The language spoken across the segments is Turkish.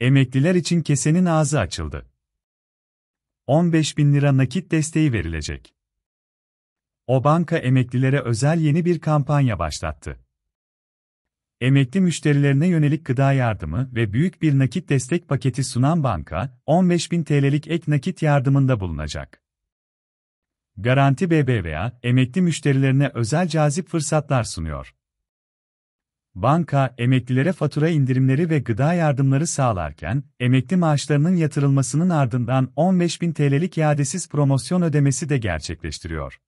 Emekliler için kesenin ağzı açıldı. 15 bin lira nakit desteği verilecek. O banka emeklilere özel yeni bir kampanya başlattı. Emekli müşterilerine yönelik gıda yardımı ve büyük bir nakit destek paketi sunan banka, 15 bin TL'lik ek nakit yardımında bulunacak. Garanti BBVA, emekli müşterilerine özel cazip fırsatlar sunuyor banka, emeklilere fatura indirimleri ve gıda yardımları sağlarken, emekli maaşlarının yatırılmasının ardından 15 bin TL'lik iadesiz promosyon ödemesi de gerçekleştiriyor.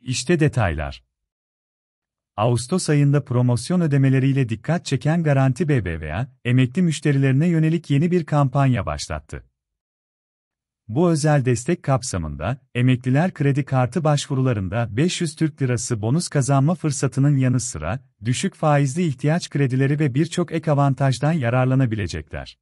İşte detaylar. Ağustos ayında promosyon ödemeleriyle dikkat çeken Garanti BBVA, emekli müşterilerine yönelik yeni bir kampanya başlattı. Bu özel destek kapsamında, emekliler kredi kartı başvurularında 500 Türk Lirası bonus kazanma fırsatının yanı sıra, düşük faizli ihtiyaç kredileri ve birçok ek avantajdan yararlanabilecekler.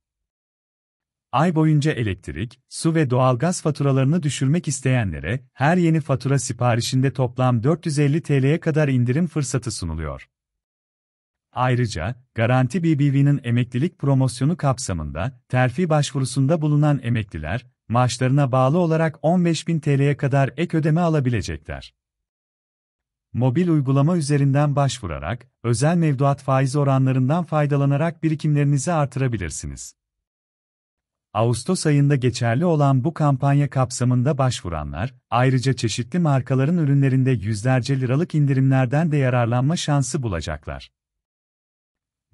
Ay boyunca elektrik, su ve doğalgaz faturalarını düşürmek isteyenlere, her yeni fatura siparişinde toplam 450 TL'ye kadar indirim fırsatı sunuluyor. Ayrıca, Garanti BBV'nin emeklilik promosyonu kapsamında, terfi başvurusunda bulunan emekliler, maaşlarına bağlı olarak 15.000 TL'ye kadar ek ödeme alabilecekler. Mobil uygulama üzerinden başvurarak, özel mevduat faiz oranlarından faydalanarak birikimlerinizi artırabilirsiniz. Ağustos ayında geçerli olan bu kampanya kapsamında başvuranlar, ayrıca çeşitli markaların ürünlerinde yüzlerce liralık indirimlerden de yararlanma şansı bulacaklar.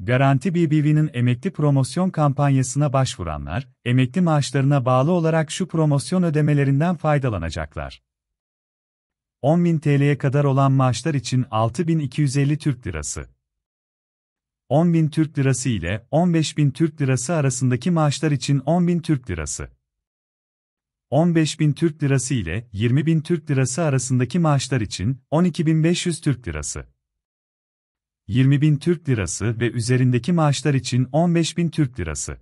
Garanti BBV'nin emekli promosyon kampanyasına başvuranlar, emekli maaşlarına bağlı olarak şu promosyon ödemelerinden faydalanacaklar. 10.000 TL'ye kadar olan maaşlar için 6.250 Türk Lirası. 10.000 Türk Lirası ile 15.000 Türk Lirası arasındaki maaşlar için 10.000 Türk Lirası. 15.000 Türk Lirası ile 20.000 Türk Lirası arasındaki maaşlar için 12.500 Türk Lirası. 20 bin Türk lirası ve üzerindeki maaşlar için 15 bin Türk lirası.